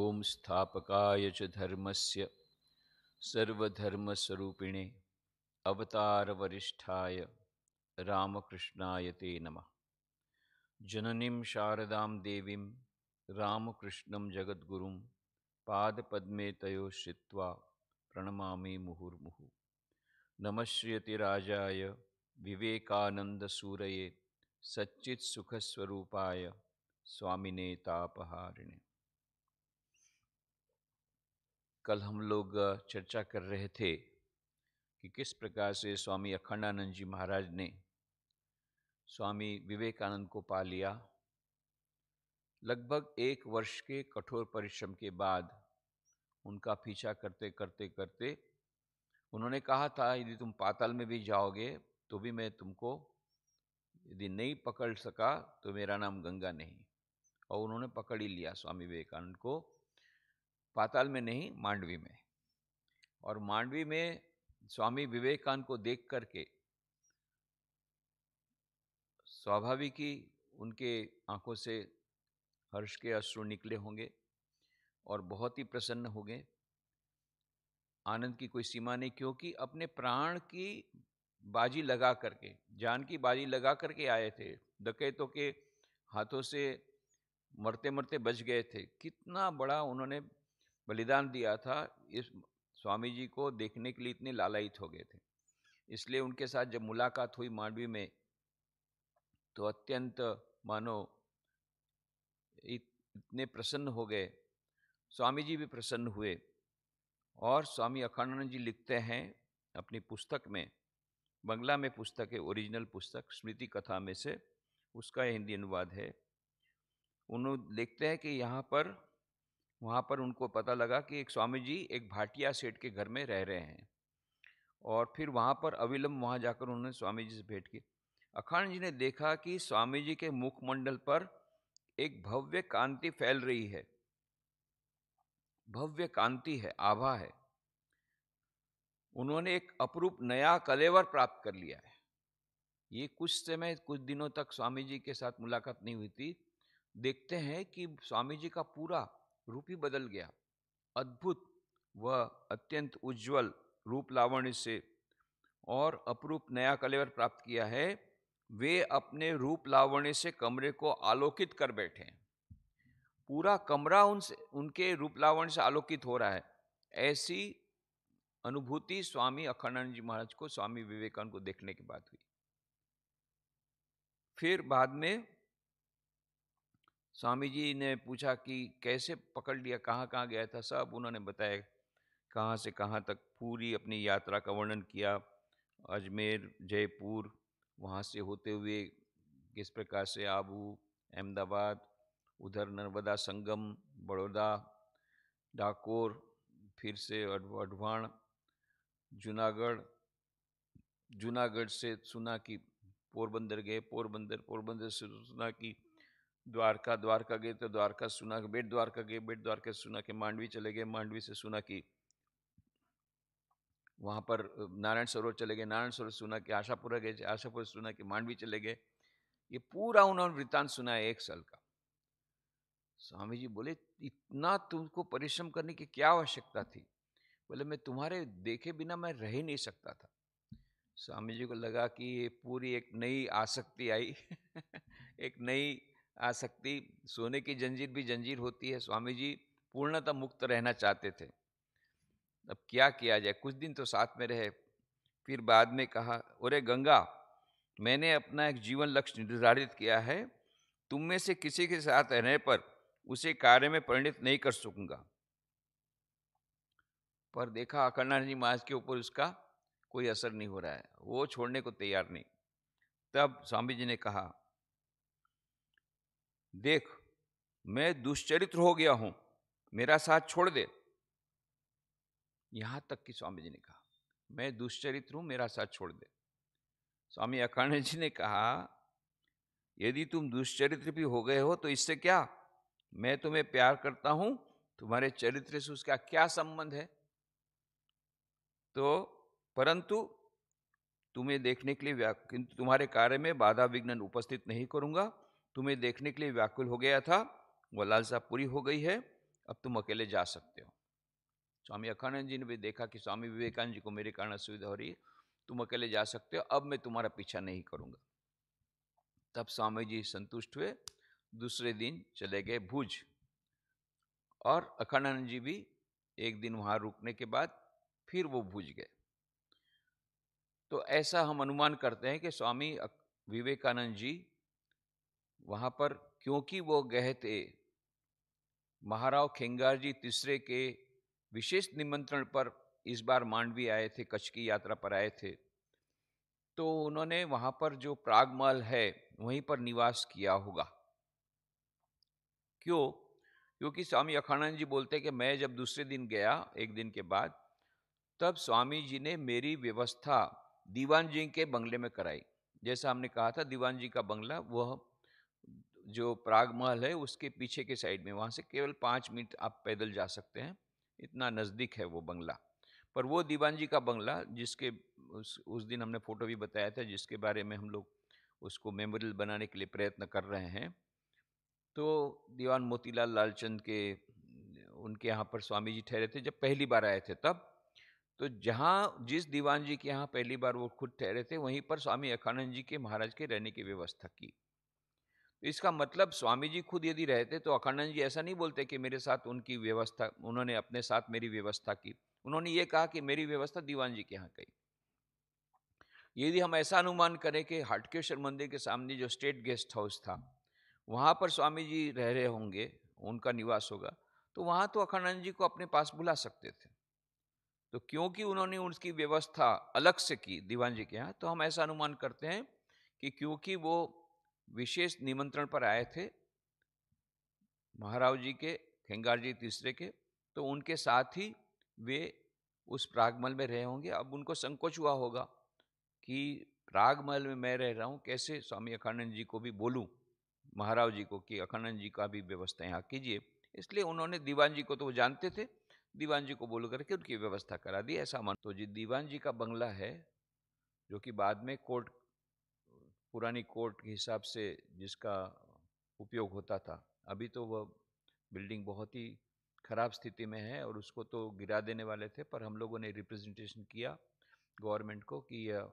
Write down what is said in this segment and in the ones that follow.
ओम स्थापकाय च धर्मस्य सर्वधर्मस्वरूपिणे अवतारवरिष्ठाय रामकृष्णाय ते नमः जननीं शारदां देवीं रामकृष्णं जगद्गुरुं पादपद्मे तयो श्रित्वा प्रणमामि मुहुर्मुहुः नमश्रियतिराजाय विवेकानन्दसूरये सच्चित्सुखस्वरूपाय स्वामिने तापहारिणे कल हम लोग चर्चा कर रहे थे कि किस प्रकार से स्वामी अखंडानंद जी महाराज ने स्वामी विवेकानंद को पा लिया लगभग एक वर्ष के कठोर परिश्रम के बाद उनका पीछा करते करते करते उन्होंने कहा था यदि तुम पाताल में भी जाओगे तो भी मैं तुमको यदि नहीं पकड़ सका तो मेरा नाम गंगा नहीं और उन्होंने पकड़ ही लिया स्वामी विवेकानंद को पाताल में नहीं मांडवी में और मांडवी में स्वामी विवेकानंद को देख करके स्वाभाविक ही उनके आंखों से हर्ष के अश्रु निकले होंगे और बहुत ही प्रसन्न होंगे आनंद की कोई सीमा नहीं क्योंकि अपने प्राण की बाजी लगा करके जान की बाजी लगा करके आए थे डकैतों के हाथों से मरते मरते बच गए थे कितना बड़ा उन्होंने बलिदान दिया था इस स्वामी जी को देखने के लिए इतने लालायित हो गए थे इसलिए उनके साथ जब मुलाकात हुई मांडवी में तो अत्यंत मानो इतने प्रसन्न हो गए स्वामी जी भी प्रसन्न हुए और स्वामी अखंडानंद जी लिखते हैं अपनी पुस्तक में बंगला में पुस्तक है ओरिजिनल पुस्तक स्मृति कथा में से उसका हिंदी अनुवाद है उन्होंने देखते हैं कि यहाँ पर वहाँ पर उनको पता लगा कि एक स्वामी जी एक भाटिया सेठ के घर में रह रहे हैं और फिर वहाँ पर अविलंब वहाँ जाकर उन्होंने स्वामी जी से भेंट की अखाण जी ने देखा कि स्वामी जी के मुखमंडल पर एक भव्य कांति फैल रही है भव्य कांति है आभा है उन्होंने एक अपरूप नया कलेवर प्राप्त कर लिया है ये कुछ समय कुछ दिनों तक स्वामी जी के साथ मुलाकात नहीं हुई थी देखते हैं कि स्वामी जी का पूरा रूप ही बदल गया अद्भुत व अत्यंत उज्जवल रूप लावण्य से और अपरूप नया कलेवर प्राप्त किया है वे अपने रूप लावण्य से कमरे को आलोकित कर बैठे पूरा कमरा उनसे उनके रूप लावण्य से आलोकित हो रहा है ऐसी अनुभूति स्वामी अखंडानंद जी महाराज को स्वामी विवेकानंद को देखने के बाद हुई फिर बाद में स्वामी जी ने पूछा कि कैसे पकड़ लिया कहाँ कहाँ गया था सब उन्होंने बताया कहाँ से कहाँ तक पूरी अपनी यात्रा का वर्णन किया अजमेर जयपुर वहाँ से होते हुए किस प्रकार से आबू अहमदाबाद उधर नर्मदा संगम बड़ौदा डाकोर फिर से अडवाण जूनागढ़ जूनागढ़ से सुना कि पोरबंदर गए पोरबंदर पोरबंदर से सुना कि द्वारका द्वारका गए तो द्वारका सुना बेट द्वारका गए बेट द्वारका सुना के मांडवी चले गए मांडवी से सुना की वहाँ पर नारायण सरोवर चले गए नारायण सरोवर सुना के आशापुरा गए आशापुरा सुना के मांडवी चले गए ये पूरा उन्होंने वृत्तांत सुना है एक साल का स्वामी जी बोले इतना तुमको परिश्रम करने की क्या आवश्यकता थी बोले मैं तुम्हारे देखे बिना मैं रह ही नहीं सकता था स्वामी जी को लगा कि ये पूरी एक नई आसक्ति आई एक नई आसक्ति सोने की जंजीर भी जंजीर होती है स्वामी जी पूर्णतः मुक्त रहना चाहते थे अब क्या किया जाए कुछ दिन तो साथ में रहे फिर बाद में कहा अरे गंगा मैंने अपना एक जीवन लक्ष्य निर्धारित किया है तुम में से किसी के साथ रहने पर उसे कार्य में परिणित नहीं कर सकूंगा पर देखा अखंडानंद जी महाराज के ऊपर उसका कोई असर नहीं हो रहा है वो छोड़ने को तैयार नहीं तब स्वामी जी ने कहा देख मैं दुश्चरित्र हो गया हूं मेरा साथ छोड़ दे यहां तक कि स्वामी जी ने कहा मैं दुश्चरित्र हूं मेरा साथ छोड़ दे स्वामी अकानंद जी ने कहा यदि तुम दुश्चरित्र भी हो गए हो तो इससे क्या मैं तुम्हें प्यार करता हूं तुम्हारे चरित्र से उसका क्या संबंध है तो परंतु तुम्हें देखने के लिए किंतु तुम्हारे कार्य में बाधा विघ्न उपस्थित नहीं करूंगा तुम्हें देखने के लिए व्याकुल हो गया था वह लालसा पूरी हो गई है अब तुम अकेले जा सकते हो स्वामी अखानंद जी ने भी देखा कि स्वामी विवेकानंद जी को मेरे कारण असुविधा हो रही है तुम अकेले जा सकते हो अब मैं तुम्हारा पीछा नहीं करूँगा तब स्वामी जी संतुष्ट हुए दूसरे दिन चले गए भुज और अखानंद जी भी एक दिन वहाँ रुकने के बाद फिर वो भुज गए तो ऐसा हम अनुमान करते हैं कि स्वामी विवेकानंद जी वहाँ पर क्योंकि वो गए थे महाराव खेंगार जी तीसरे के विशेष निमंत्रण पर इस बार मांडवी आए थे कच्छ की यात्रा पर आए थे तो उन्होंने वहाँ पर जो प्रागमहल है वहीं पर निवास किया होगा क्यों क्योंकि स्वामी अखानंद जी बोलते कि मैं जब दूसरे दिन गया एक दिन के बाद तब स्वामी जी ने मेरी व्यवस्था दीवान जी के बंगले में कराई जैसा हमने कहा था दीवान जी का बंगला वह जो प्राग महल है उसके पीछे के साइड में वहाँ से केवल पाँच मिनट आप पैदल जा सकते हैं इतना नज़दीक है वो बंगला पर वो दीवान जी का बंगला जिसके उस उस दिन हमने फ़ोटो भी बताया था जिसके बारे में हम लोग उसको मेमोरियल बनाने के लिए प्रयत्न कर रहे हैं तो दीवान मोतीलाल लालचंद के उनके यहाँ पर स्वामी जी ठहरे थे जब पहली बार आए थे तब तो जहाँ जिस दीवान जी के यहाँ पहली बार वो खुद ठहरे थे वहीं पर स्वामी अखानंद जी के महाराज के रहने की व्यवस्था की इसका मतलब स्वामी जी खुद यदि रहते तो अखंडन जी ऐसा नहीं बोलते कि मेरे साथ उनकी व्यवस्था उन्होंने अपने साथ मेरी व्यवस्था की उन्होंने ये कहा कि मेरी व्यवस्था दीवान जी के यहाँ कही यदि हम ऐसा अनुमान करें कि हाटकेश्वर मंदिर के सामने जो स्टेट गेस्ट हाउस था वहाँ पर स्वामी जी रह रहे होंगे उनका निवास होगा तो वहाँ तो अखंडन जी को अपने पास बुला सकते थे तो क्योंकि उन्होंने उनकी व्यवस्था अलग से की दीवान जी के यहाँ तो हम ऐसा अनुमान करते हैं कि क्योंकि वो विशेष निमंत्रण पर आए थे महाराव जी के खेंगार जी तीसरे के तो उनके साथ ही वे उस प्रागमल में रहे होंगे अब उनको संकोच हुआ होगा कि प्रागमल में मैं रह रहा हूँ कैसे स्वामी अखानंद जी को भी बोलूँ महाराव जी को कि अखानंद जी का भी व्यवस्था यहाँ कीजिए इसलिए उन्होंने दीवान जी को तो वो जानते थे दीवान जी को बोल करके उनकी व्यवस्था करा दी ऐसा मान तो जी दीवान जी का बंगला है जो कि बाद में कोर्ट पुरानी कोर्ट के हिसाब से जिसका उपयोग होता था अभी तो वह बिल्डिंग बहुत ही ख़राब स्थिति में है और उसको तो गिरा देने वाले थे पर हम लोगों ने रिप्रेजेंटेशन किया गवर्नमेंट को कि यह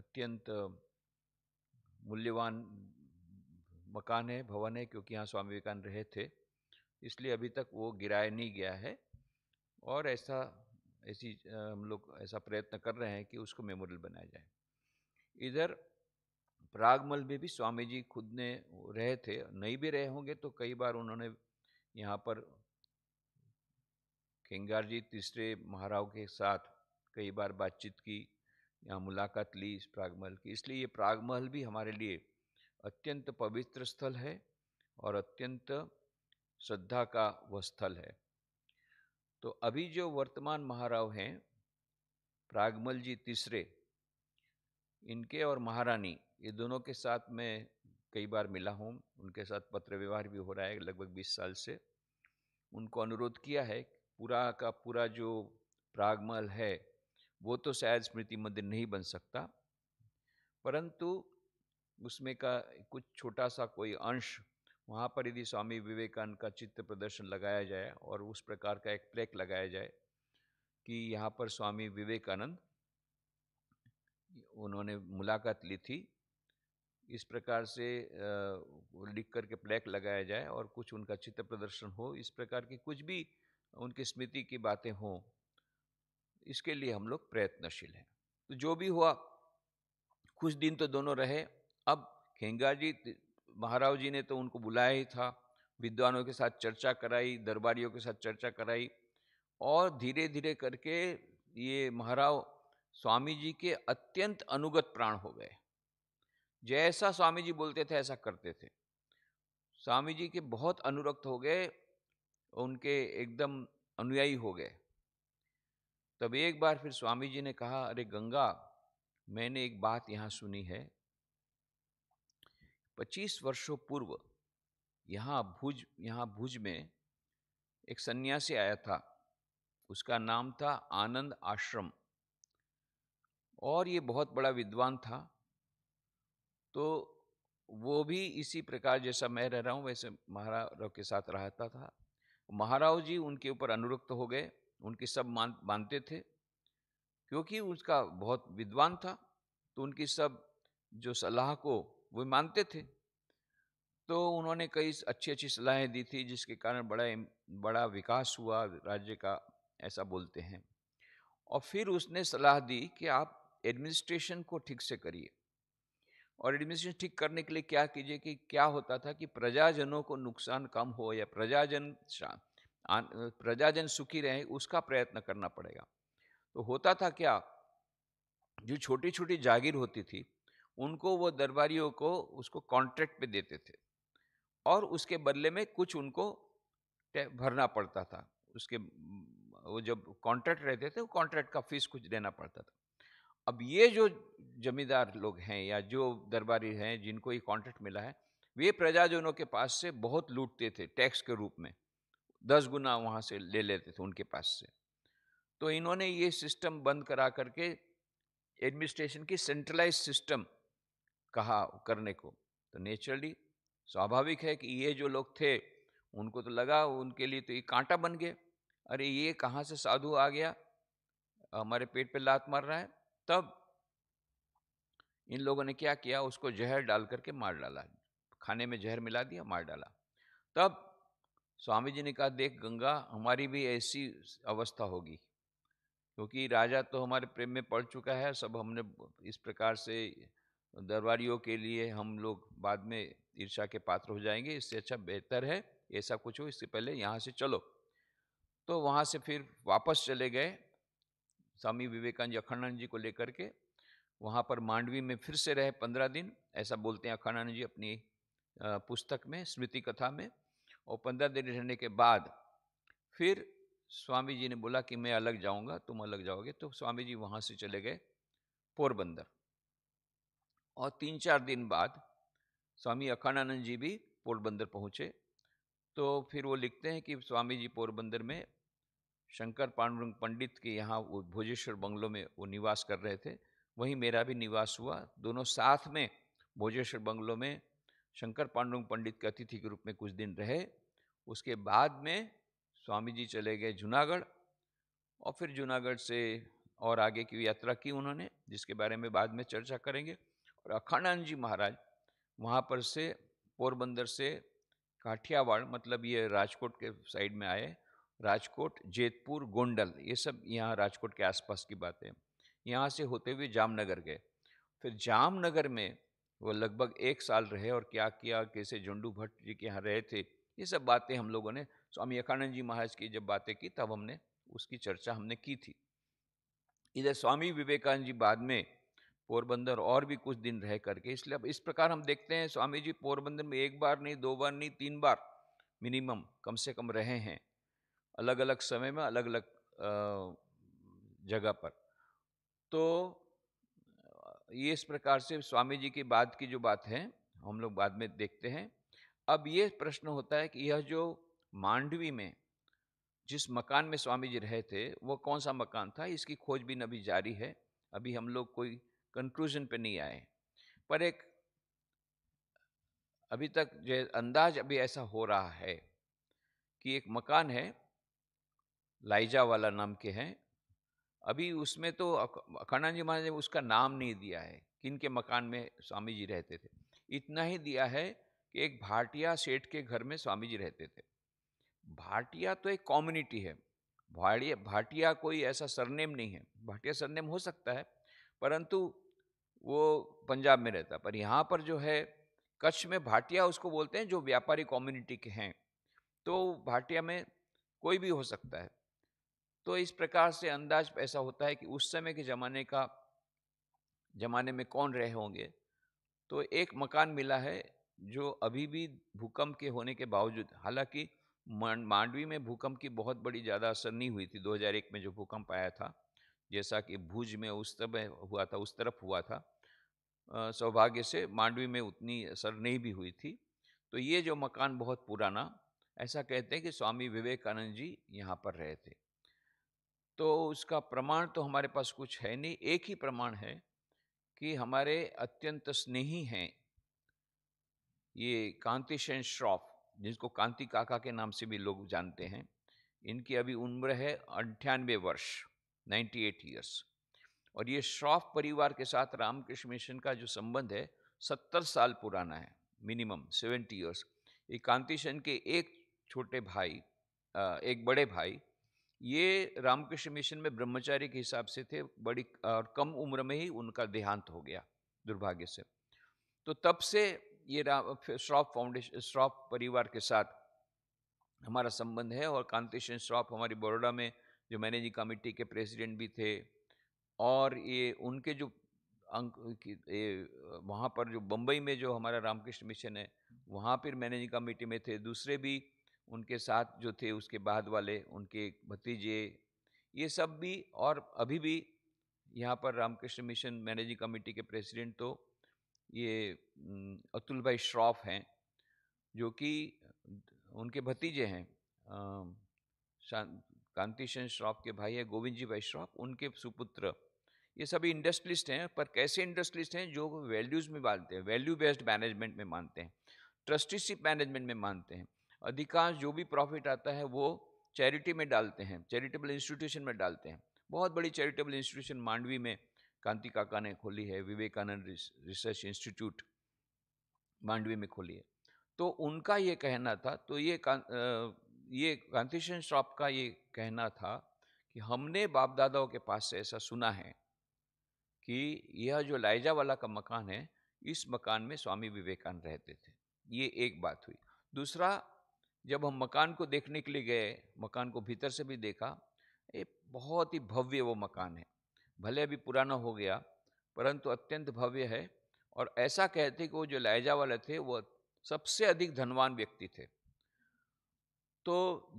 अत्यंत मूल्यवान मकान है भवन है क्योंकि यहाँ स्वामी विवेकानंद रहे थे इसलिए अभी तक वो गिराया नहीं गया है और ऐसा ऐसी हम लोग ऐसा प्रयत्न कर रहे हैं कि उसको मेमोरियल बनाया जाए इधर प्रागमल में भी स्वामी जी खुद ने रहे थे नहीं भी रहे होंगे तो कई बार उन्होंने यहाँ पर खेंगार जी तीसरे महाराव के साथ कई बार बातचीत की यहाँ मुलाकात ली इस प्रागमहल की इसलिए ये प्रागमहल भी हमारे लिए अत्यंत पवित्र स्थल है और अत्यंत श्रद्धा का वह स्थल है तो अभी जो वर्तमान महाराव हैं प्रागमल जी तीसरे इनके और महारानी ये दोनों के साथ मैं कई बार मिला हूँ उनके साथ पत्र व्यवहार भी हो रहा है लगभग बीस साल से उनको अनुरोध किया है पूरा का पूरा जो प्रागमल है वो तो शायद स्मृति मंदिर नहीं बन सकता परंतु उसमें का कुछ छोटा सा कोई अंश वहाँ पर यदि स्वामी विवेकानंद का चित्र प्रदर्शन लगाया जाए और उस प्रकार का एक प्लेक लगाया जाए कि यहाँ पर स्वामी विवेकानंद उन्होंने मुलाकात ली थी इस प्रकार से लिख करके प्लेक लगाया जाए और कुछ उनका चित्र प्रदर्शन हो इस प्रकार की कुछ भी उनकी स्मृति की बातें हों इसके लिए हम लोग प्रयत्नशील हैं तो जो भी हुआ कुछ दिन तो दोनों रहे अब खेंगा जी महाराव जी ने तो उनको बुलाया ही था विद्वानों के साथ चर्चा कराई दरबारियों के साथ चर्चा कराई और धीरे धीरे करके ये महाराव स्वामी जी के अत्यंत अनुगत प्राण हो गए जैसा स्वामी जी बोलते थे ऐसा करते थे स्वामी जी के बहुत अनुरक्त हो गए उनके एकदम अनुयायी हो गए तब एक बार फिर स्वामी जी ने कहा अरे गंगा मैंने एक बात यहाँ सुनी है पच्चीस वर्षों पूर्व यहाँ भुज यहाँ भुज में एक सन्यासी आया था उसका नाम था आनंद आश्रम और ये बहुत बड़ा विद्वान था तो वो भी इसी प्रकार जैसा मैं रह रहा हूँ वैसे महाराव के साथ रहता था महाराव जी उनके ऊपर अनुरक्त हो गए उनकी सब मान मानते थे क्योंकि उसका बहुत विद्वान था तो उनकी सब जो सलाह को वो मानते थे तो उन्होंने कई अच्छी अच्छी सलाहें दी थी जिसके कारण बड़ा बड़ा विकास हुआ राज्य का ऐसा बोलते हैं और फिर उसने सलाह दी कि आप एडमिनिस्ट्रेशन को ठीक से करिए और एडमिनिस्ट्रेशन ठीक करने के लिए क्या कीजिए कि क्या होता था कि प्रजाजनों को नुकसान कम हो या प्रजाजन प्रजाजन सुखी रहे उसका प्रयत्न करना पड़ेगा तो होता था क्या जो छोटी छोटी जागीर होती थी उनको वो दरबारियों को उसको कॉन्ट्रैक्ट पे देते थे और उसके बदले में कुछ उनको भरना पड़ता था उसके वो जब कॉन्ट्रैक्ट रहते थे वो तो कॉन्ट्रैक्ट का फीस कुछ देना पड़ता था अब ये जो जमींदार लोग हैं या जो दरबारी हैं जिनको ये कॉन्ट्रैक्ट मिला है वे प्रजाजनों के पास से बहुत लूटते थे टैक्स के रूप में दस गुना वहाँ से ले लेते थे उनके पास से तो इन्होंने ये सिस्टम बंद करा करके एडमिनिस्ट्रेशन की सेंट्रलाइज सिस्टम कहा करने को तो नेचुरली स्वाभाविक है कि ये जो लोग थे उनको तो लगा उनके लिए तो ये कांटा बन गए अरे ये कहाँ से साधु आ गया हमारे पेट पे लात मार रहा है तब इन लोगों ने क्या किया उसको जहर डाल करके मार डाला खाने में जहर मिला दिया मार डाला तब स्वामी जी ने कहा देख गंगा हमारी भी ऐसी अवस्था होगी क्योंकि राजा तो हमारे प्रेम में पड़ चुका है सब हमने इस प्रकार से दरबारियों के लिए हम लोग बाद में ईर्षा के पात्र हो जाएंगे इससे अच्छा बेहतर है ऐसा कुछ हो इससे पहले यहाँ से चलो तो वहाँ से फिर वापस चले गए स्वामी विवेकानंद अखंडानंद जी को लेकर के वहाँ पर मांडवी में फिर से रहे पंद्रह दिन ऐसा बोलते हैं अखंडानंद जी अपनी पुस्तक में स्मृति कथा में और पंद्रह दिन रहने के बाद फिर स्वामी जी ने बोला कि मैं अलग जाऊंगा तुम अलग जाओगे तो स्वामी जी वहाँ से चले गए पोरबंदर और तीन चार दिन बाद स्वामी अखंडानंद जी भी पोरबंदर पहुँचे तो फिर वो लिखते हैं कि स्वामी जी पोरबंदर में शंकर पांडुरंग पंडित के यहाँ वो भोजेश्वर बंगलों में वो निवास कर रहे थे वहीं मेरा भी निवास हुआ दोनों साथ में भोजेश्वर बंगलों में शंकर पांडुरंग पंडित के अतिथि के रूप में कुछ दिन रहे उसके बाद में स्वामी जी चले गए जूनागढ़ और फिर जूनागढ़ से और आगे की यात्रा की उन्होंने जिसके बारे में बाद में चर्चा करेंगे और अखंडानंद जी महाराज वहाँ पर से पोरबंदर से काठियावाड़ मतलब ये राजकोट के साइड में आए राजकोट जेतपुर गोंडल ये सब यहाँ राजकोट के आसपास की बातें यहाँ से होते हुए जामनगर गए फिर जामनगर में वो लगभग एक साल रहे और क्या किया कैसे झुंडू भट्ट जी के यहाँ रहे थे ये सब बातें हम लोगों ने स्वामी अखानंद जी महाराज की जब बातें की तब हमने उसकी चर्चा हमने की थी इधर स्वामी विवेकानंद जी बाद में पोरबंदर और भी कुछ दिन रह करके इसलिए अब इस प्रकार हम देखते हैं स्वामी जी पोरबंदर में एक बार नहीं दो बार नहीं तीन बार मिनिमम कम से कम रहे हैं अलग अलग समय में अलग अलग जगह पर तो ये इस प्रकार से स्वामी जी की बात की जो बात है हम लोग बाद में देखते हैं अब ये प्रश्न होता है कि यह जो मांडवी में जिस मकान में स्वामी जी रहे थे वो कौन सा मकान था इसकी खोजबीन अभी जारी है अभी हम लोग कोई कंक्लूजन पे नहीं आए पर एक अभी तक जो अंदाज अभी ऐसा हो रहा है कि एक मकान है लाइजा वाला नाम के हैं अभी उसमें तो अखंडान जी महाराज ने उसका नाम नहीं दिया है किन के मकान में स्वामी जी रहते थे इतना ही दिया है कि एक भाटिया सेठ के घर में स्वामी जी रहते थे भाटिया तो एक कम्युनिटी है भाड़िया भाटिया कोई ऐसा सरनेम नहीं है भाटिया सरनेम हो सकता है परंतु वो पंजाब में रहता पर यहाँ पर जो है कच्छ में भाटिया उसको बोलते हैं जो व्यापारी कम्युनिटी के हैं तो भाटिया में कोई भी हो सकता है तो इस प्रकार से अंदाज ऐसा होता है कि उस समय के ज़माने का ज़माने में कौन रहे होंगे तो एक मकान मिला है जो अभी भी भूकंप के होने के बावजूद हालांकि मांडवी में भूकंप की बहुत बड़ी ज़्यादा असर नहीं हुई थी 2001 में जो भूकंप आया था जैसा कि भुज में उस तरफ हुआ था उस तरफ हुआ था सौभाग्य से मांडवी में उतनी असर नहीं भी हुई थी तो ये जो मकान बहुत पुराना ऐसा कहते हैं कि स्वामी विवेकानंद जी यहाँ पर रहे थे तो उसका प्रमाण तो हमारे पास कुछ है नहीं एक ही प्रमाण है कि हमारे अत्यंत स्नेही हैं ये शैन श्रॉफ जिसको कांति काका के नाम से भी लोग जानते हैं इनकी अभी उम्र है अंठानवे वर्ष 98 एट ईयर्स और ये श्रॉफ परिवार के साथ रामकृष्ण मिशन का जो संबंध है सत्तर साल पुराना है मिनिमम सेवेंटी ईयर्स ये शैन के एक छोटे भाई एक बड़े भाई ये रामकृष्ण मिशन में ब्रह्मचारी के हिसाब से थे बड़ी और कम उम्र में ही उनका देहांत हो गया दुर्भाग्य से तो तब से ये श्रॉफ फाउंडेशन श्रॉफ परिवार के साथ हमारा संबंध है और कांतिशन श्रॉफ हमारी बड़ोड़ा में जो मैनेजिंग कमेटी के प्रेसिडेंट भी थे और ये उनके जो अंक ये वहाँ पर जो बम्बई में जो हमारा रामकृष्ण मिशन है वहाँ पर मैनेजिंग कमेटी में थे दूसरे भी उनके साथ जो थे उसके बाद वाले उनके भतीजे ये सब भी और अभी भी यहाँ पर रामकृष्ण मिशन मैनेजिंग कमेटी के प्रेसिडेंट तो ये अतुल भाई श्रॉफ हैं जो कि उनके भतीजे हैं कांतिशन श्रॉफ के भाई है गोविंद जी भाई श्रॉफ उनके सुपुत्र ये सभी इंडस्ट्रियलिस्ट हैं पर कैसे इंडस्ट्रियलिस्ट हैं जो वैल्यूज़ में मानते हैं वैल्यू बेस्ड मैनेजमेंट में मानते हैं ट्रस्टीशिप मैनेजमेंट में मानते हैं अधिकांश जो भी प्रॉफिट आता है वो चैरिटी में डालते हैं चैरिटेबल इंस्टीट्यूशन में डालते हैं बहुत बड़ी चैरिटेबल इंस्टीट्यूशन मांडवी में कांति काका ने खोली है विवेकानंद रिसर्च इंस्टीट्यूट मांडवी में खोली है तो उनका ये कहना था तो ये का, ये कांतिशन शॉप का ये कहना था कि हमने बाप दादाओं के पास से ऐसा सुना है कि यह जो लाइजा वाला का मकान है इस मकान में स्वामी विवेकानंद रहते थे ये एक बात हुई दूसरा जब हम मकान को देखने के लिए गए मकान को भीतर से भी देखा ये बहुत ही भव्य वो मकान है भले अभी पुराना हो गया परंतु अत्यंत भव्य है और ऐसा कहते कि वो जो लहजा वाले थे वो सबसे अधिक धनवान व्यक्ति थे तो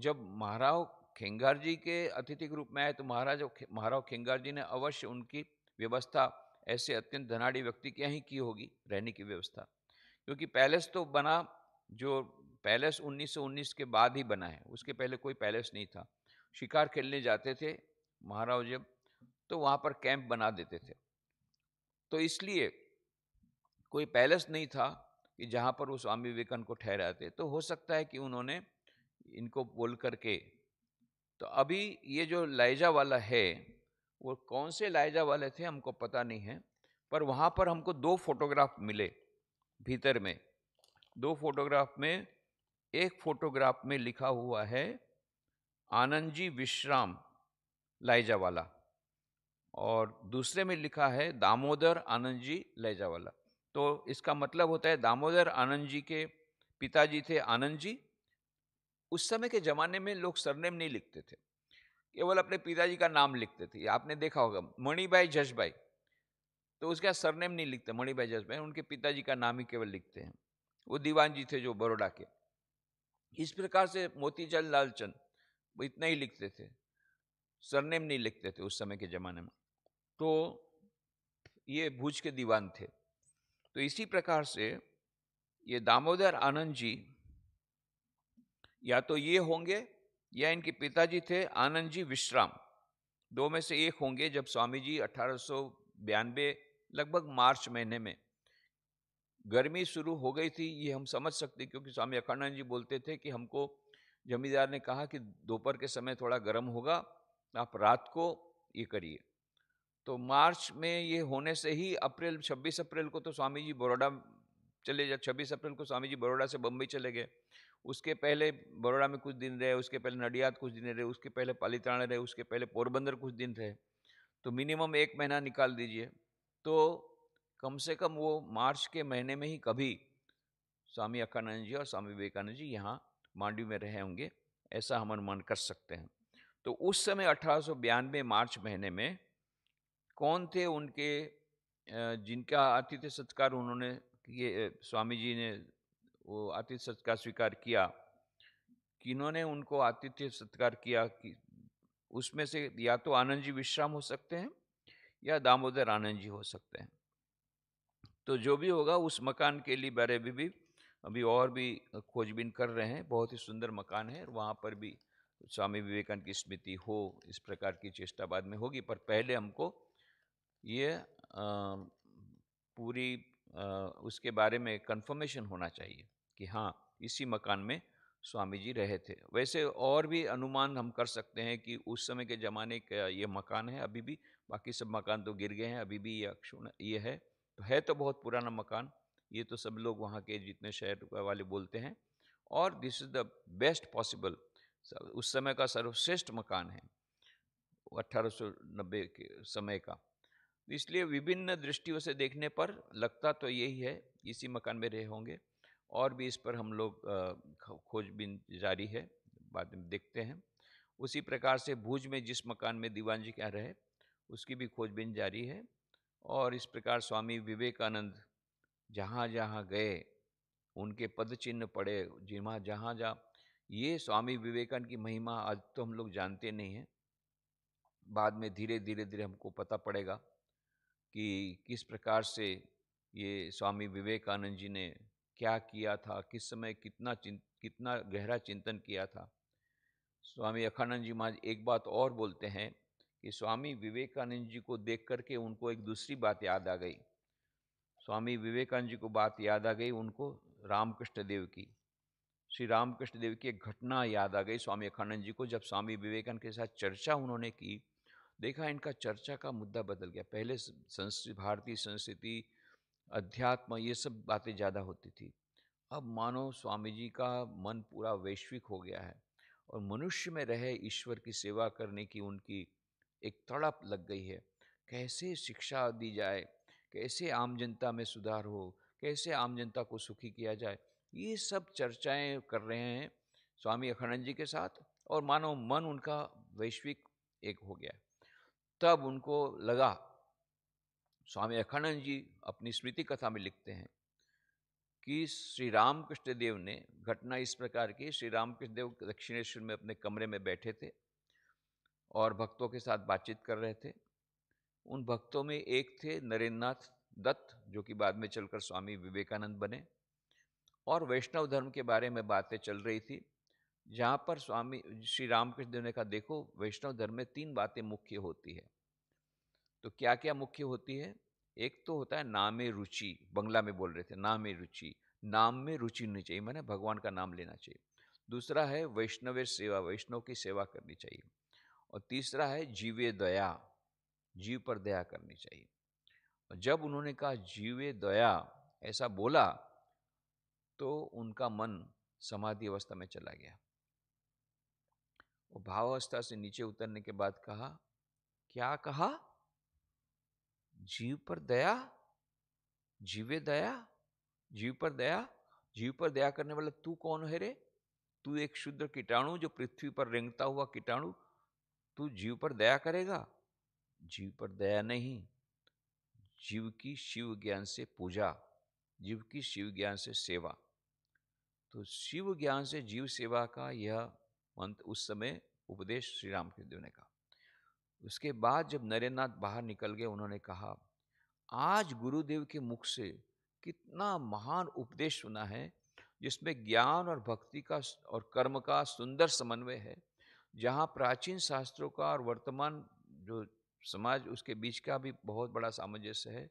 जब महाराव खेंगार जी के अतिथि के रूप में आए तो महाराज महाराव खेंगार जी ने अवश्य उनकी व्यवस्था ऐसे अत्यंत धनाढ़ी व्यक्ति के यहाँ ही की होगी रहने की व्यवस्था क्योंकि पैलेस तो बना जो पैलेस 1919 के बाद ही बना है उसके पहले कोई पैलेस नहीं था शिकार खेलने जाते थे महाराव जब तो वहाँ पर कैंप बना देते थे तो इसलिए कोई पैलेस नहीं था कि जहाँ पर वो स्वामी विवेकानंद को ठहराते तो हो सकता है कि उन्होंने इनको बोल करके तो अभी ये जो लाइजा वाला है वो कौन से लाइजा वाले थे हमको पता नहीं है पर वहाँ पर हमको दो फोटोग्राफ मिले भीतर में दो फोटोग्राफ में एक फोटोग्राफ में लिखा हुआ है आनंद जी विश्राम वाला और दूसरे में लिखा है दामोदर आनंद जी वाला तो इसका मतलब होता है दामोदर आनंद जी के पिताजी थे आनंद जी उस समय के ज़माने में लोग सरनेम नहीं लिखते थे केवल अपने पिताजी का नाम लिखते थे आपने देखा होगा मणिभाई जशभाई तो उसका सरनेम नहीं लिखते मणिभाई जशभाई उनके पिताजी का नाम ही केवल लिखते हैं वो दीवान जी थे जो बड़ोड़ा के इस प्रकार से मोतीजल लालचंद वो इतना ही लिखते थे सरनेम नहीं लिखते थे उस समय के ज़माने में तो ये भूज के दीवान थे तो इसी प्रकार से ये दामोदर आनंद जी या तो ये होंगे या इनके पिताजी थे आनंद जी विश्राम दो में से एक होंगे जब स्वामी जी अठारह लगभग मार्च महीने में गर्मी शुरू हो गई थी ये हम समझ सकते क्योंकि स्वामी अखंडानंद जी बोलते थे कि हमको जमींदार ने कहा कि दोपहर के समय थोड़ा गर्म होगा आप रात को ये करिए तो मार्च में ये होने से ही अप्रैल 26 अप्रैल को तो स्वामी जी बड़ोड़ा चले जा छब्बीस अप्रैल को स्वामी जी बड़ोड़ा से बम्बई चले गए उसके पहले बड़ोड़ा में कुछ दिन रहे उसके पहले नडियाद कुछ दिन रहे उसके पहले पालीताण रहे उसके पहले पोरबंदर कुछ दिन रहे तो मिनिमम एक महीना निकाल दीजिए तो कम से कम वो मार्च के महीने में ही कभी स्वामी अखानंद जी और स्वामी विवेकानंद जी यहाँ मांडवी में रहे होंगे ऐसा हम अनुमान कर सकते हैं तो उस समय अठारह मार्च महीने में कौन थे उनके जिनका आतिथ्य सत्कार उन्होंने किए स्वामी जी ने वो आतिथ्य सत्कार स्वीकार किया किन्होंने उनको आतिथ्य सत्कार किया कि उसमें से या तो आनंद जी विश्राम हो सकते हैं या दामोदर आनंद जी हो सकते हैं तो जो भी होगा उस मकान के लिए बारे भी, भी अभी और भी खोजबीन कर रहे हैं बहुत ही सुंदर मकान है वहाँ पर भी स्वामी विवेकानंद की स्मृति हो इस प्रकार की चेष्टा बाद में होगी पर पहले हमको ये आ, पूरी आ, उसके बारे में कंफर्मेशन होना चाहिए कि हाँ इसी मकान में स्वामी जी रहे थे वैसे और भी अनुमान हम कर सकते हैं कि उस समय के ज़माने का ये मकान है अभी भी बाकी सब मकान तो गिर गए हैं अभी भी ये अक्षुण ये है तो है तो बहुत पुराना मकान ये तो सब लोग वहाँ के जितने शहर वाले बोलते हैं और this is the best possible उस समय का सर्वश्रेष्ठ मकान है अट्ठारह के समय का इसलिए विभिन्न दृष्टियों से देखने पर लगता तो यही है इसी मकान में रहे होंगे और भी इस पर हम लोग खोजबीन जारी है बाद में देखते हैं उसी प्रकार से भुज में जिस मकान में दीवान जी क्या रहे उसकी भी खोजबीन जारी है और इस प्रकार स्वामी विवेकानंद जहाँ जहाँ गए उनके पद चिन्ह पड़े जिमा जहाँ जहाँ ये स्वामी विवेकानंद की महिमा आज तो हम लोग जानते नहीं हैं बाद में धीरे धीरे धीरे हमको पता पड़ेगा कि किस प्रकार से ये स्वामी विवेकानंद जी ने क्या किया था किस समय कितना कितना गहरा चिंतन किया था स्वामी अखानंद जी महाराज एक बात और बोलते हैं कि स्वामी विवेकानंद जी को देख करके उनको एक दूसरी बात याद आ गई स्वामी विवेकानंद जी को बात याद आ गई उनको रामकृष्ण देव की श्री रामकृष्ण देव की एक घटना याद आ गई स्वामी अखानंद जी को जब स्वामी विवेकानंद के साथ चर्चा उन्होंने की देखा इनका चर्चा का मुद्दा बदल गया पहले संस्कृति भारतीय संस्कृति अध्यात्म ये सब बातें ज़्यादा होती थी अब मानो स्वामी जी का मन पूरा वैश्विक हो गया है और मनुष्य में रहे ईश्वर की सेवा करने की उनकी एक तड़प लग गई है कैसे शिक्षा दी जाए कैसे आम जनता में सुधार हो कैसे आम जनता को सुखी किया जाए ये सब चर्चाएं कर रहे हैं स्वामी अखंडानंद जी के साथ और मानो मन उनका वैश्विक एक हो गया तब उनको लगा स्वामी अखंडानंद जी अपनी स्मृति कथा में लिखते हैं कि श्री रामकृष्ण देव ने घटना इस प्रकार की श्री रामकृष्ण देव दक्षिणेश्वर में अपने कमरे में बैठे थे और भक्तों के साथ बातचीत कर रहे थे उन भक्तों में एक थे नरेंद्रनाथ दत्त जो कि बाद में चलकर स्वामी विवेकानंद बने और वैष्णव धर्म के बारे में बातें चल रही थी जहाँ पर स्वामी श्री रामकृष्ण देव ने कहा देखो वैष्णव धर्म में तीन बातें मुख्य होती है तो क्या क्या मुख्य होती है एक तो होता है नामे रुचि बंगला में बोल रहे थे नामे रुचि नाम में रुचि होनी चाहिए मैंने भगवान का नाम लेना चाहिए दूसरा है वैष्णव सेवा वैष्णव की सेवा करनी चाहिए और तीसरा है जीवे दया जीव पर दया करनी चाहिए और जब उन्होंने कहा जीवे दया ऐसा बोला तो उनका मन समाधि अवस्था में चला गया वो भावावस्था से नीचे उतरने के बाद कहा क्या कहा जीव पर दया जीवे दया जीव पर दया जीव पर दया करने वाला तू कौन है रे तू एक शुद्ध कीटाणु जो पृथ्वी पर रेंगता हुआ कीटाणु तू जीव पर दया करेगा जीव पर दया नहीं जीव की शिव ज्ञान से पूजा जीव की शिव ज्ञान से सेवा तो शिव ज्ञान से जीव सेवा का यह मंत्र उस समय उपदेश श्री देव ने कहा उसके बाद जब नरेंद्रनाथ बाहर निकल गए उन्होंने कहा आज गुरुदेव के मुख से कितना महान उपदेश सुना है जिसमें ज्ञान और भक्ति का और कर्म का सुंदर समन्वय है जहाँ प्राचीन शास्त्रों का और वर्तमान जो समाज उसके बीच का भी बहुत बड़ा सामंजस्य है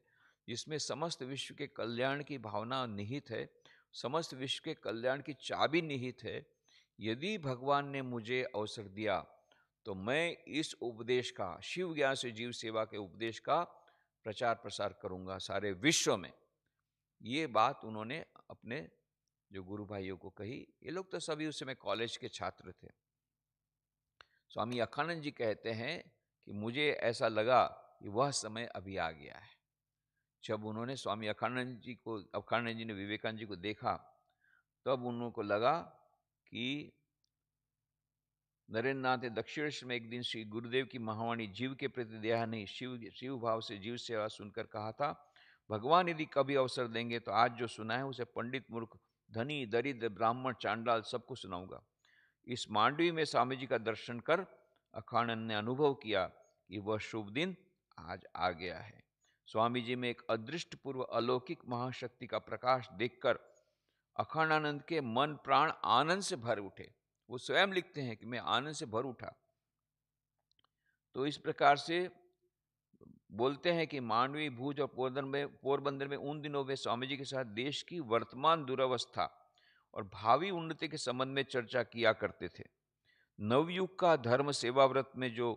जिसमें समस्त विश्व के कल्याण की भावना निहित है समस्त विश्व के कल्याण की चाबी निहित है यदि भगवान ने मुझे अवसर दिया तो मैं इस उपदेश का शिव ज्ञान से जीव सेवा के उपदेश का प्रचार प्रसार करूंगा सारे विश्व में ये बात उन्होंने अपने जो गुरु भाइयों को कही ये लोग तो सभी उस समय कॉलेज के छात्र थे स्वामी अखानंद जी कहते हैं कि मुझे ऐसा लगा कि वह समय अभी आ गया है जब उन्होंने स्वामी अखानंद जी को अखानंद जी ने विवेकानंद जी को देखा तब उनको लगा कि नरेंद्र नाथ दक्षिण दक्षिणेश में एक दिन श्री गुरुदेव की महावाणी जीव के प्रति दया नहीं शिव शिव भाव से जीव सेवा सुनकर कहा था भगवान यदि कभी अवसर देंगे तो आज जो सुना है उसे पंडित मूर्ख धनी दरिद्र ब्राह्मण चांडाल सबको सुनाऊंगा इस मांडवी में स्वामी जी का दर्शन कर अखाणन ने अनुभव किया कि वह शुभ दिन आज आ गया है स्वामी जी में एक अदृष्ट पूर्व अलौकिक महाशक्ति का प्रकाश देखकर अखंडानंद के मन प्राण आनंद से भर उठे वो स्वयं लिखते हैं कि मैं आनंद से भर उठा तो इस प्रकार से बोलते हैं कि मांडवी भूज और पोरबंदर में पोरबंदर में उन दिनों वे स्वामी जी के साथ देश की वर्तमान दुरावस्था और भावी उन्नति के संबंध में चर्चा किया करते थे नवयुग का धर्म सेवा व्रत में जो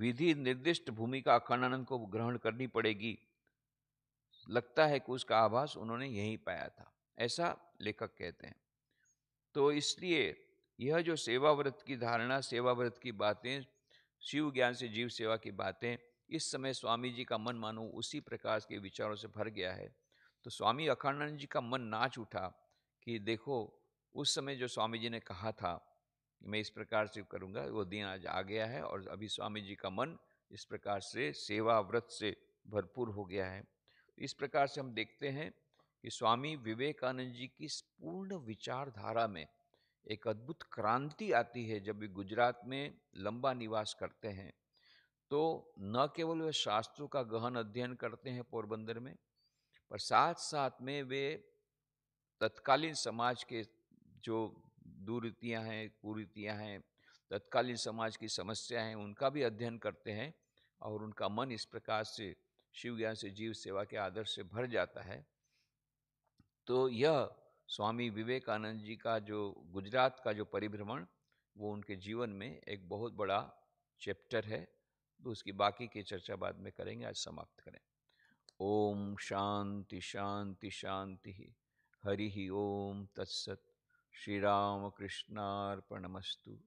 विधि निर्दिष्ट भूमिका अखंडानंद को ग्रहण करनी पड़ेगी लगता है कि उसका आभास उन्होंने यहीं पाया था ऐसा लेखक कहते हैं तो इसलिए यह जो सेवा व्रत की धारणा सेवा व्रत की बातें शिव ज्ञान से जीव सेवा की बातें इस समय स्वामी जी का मन मानो उसी प्रकार के विचारों से भर गया है तो स्वामी अखंडानंद जी का मन नाच उठा कि देखो उस समय जो स्वामी जी ने कहा था मैं इस प्रकार से करूँगा वो दिन आज आ गया है और अभी स्वामी जी का मन इस प्रकार से सेवा व्रत से भरपूर हो गया है इस प्रकार से हम देखते हैं कि स्वामी विवेकानंद जी की पूर्ण विचारधारा में एक अद्भुत क्रांति आती है जब वे गुजरात में लंबा निवास करते हैं तो न केवल वे शास्त्रों का गहन अध्ययन करते हैं पोरबंदर में पर साथ साथ में वे तत्कालीन समाज के जो दुरीतियाँ हैं कुरीतियाँ हैं तत्कालीन समाज की समस्या हैं उनका भी अध्ययन करते हैं और उनका मन इस प्रकार से शिव ज्ञान से जीव सेवा के आदर्श से भर जाता है तो यह स्वामी विवेकानंद जी का जो गुजरात का जो परिभ्रमण वो उनके जीवन में एक बहुत बड़ा चैप्टर है तो उसकी बाकी की चर्चा बाद में करेंगे आज समाप्त करें ओम शांति शांति शांति हरि ओम तत्सत् श्रीरामकृष्णापणमस्तु